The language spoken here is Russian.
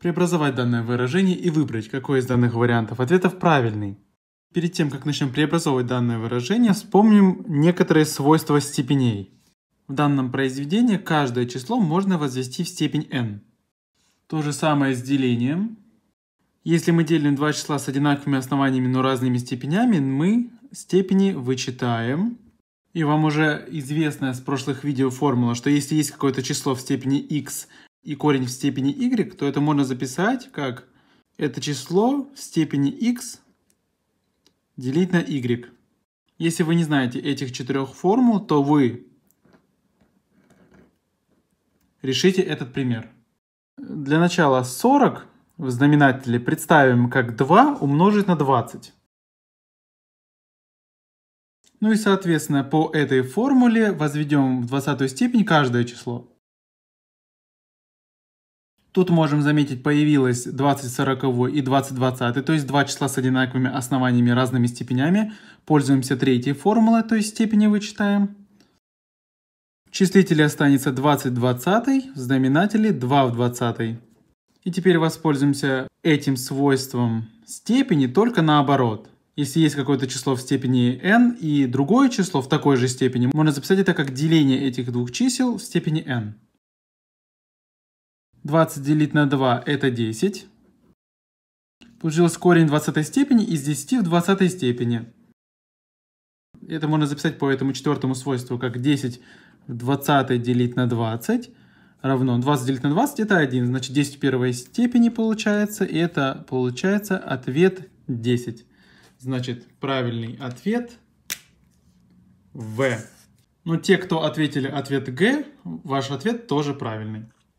преобразовать данное выражение и выбрать, какой из данных вариантов ответов правильный. Перед тем, как начнем преобразовывать данное выражение, вспомним некоторые свойства степеней. В данном произведении каждое число можно возвести в степень n. То же самое с делением. Если мы делим два числа с одинаковыми основаниями, но разными степенями, мы степени вычитаем. И вам уже известная с прошлых видео формула, что если есть какое-то число в степени x, и корень в степени y, то это можно записать как это число в степени x делить на y. Если вы не знаете этих четырех формул, то вы решите этот пример. Для начала 40 в знаменателе представим как 2 умножить на 20. Ну и соответственно по этой формуле возведем в 20 степень каждое число. Тут можем заметить появилось 20 40 и 20 20, то есть два числа с одинаковыми основаниями разными степенями. Пользуемся третьей формулой, то есть степени вычитаем. В числителе останется 20 20, в знаменателе 2 в 20. И теперь воспользуемся этим свойством степени только наоборот. Если есть какое-то число в степени n и другое число в такой же степени, можно записать это как деление этих двух чисел в степени n. 20 делить на 2 – это 10. Получилось корень 20 степени из 10 в 20 степени. Это можно записать по этому четвертому свойству, как 10 в 20 делить на 20 равно 20 делить на 20 – это 1. Значит, 10 в первой степени получается, и это получается ответ 10. Значит, правильный ответ – В. Но те, кто ответили ответ Г, ваш ответ тоже правильный.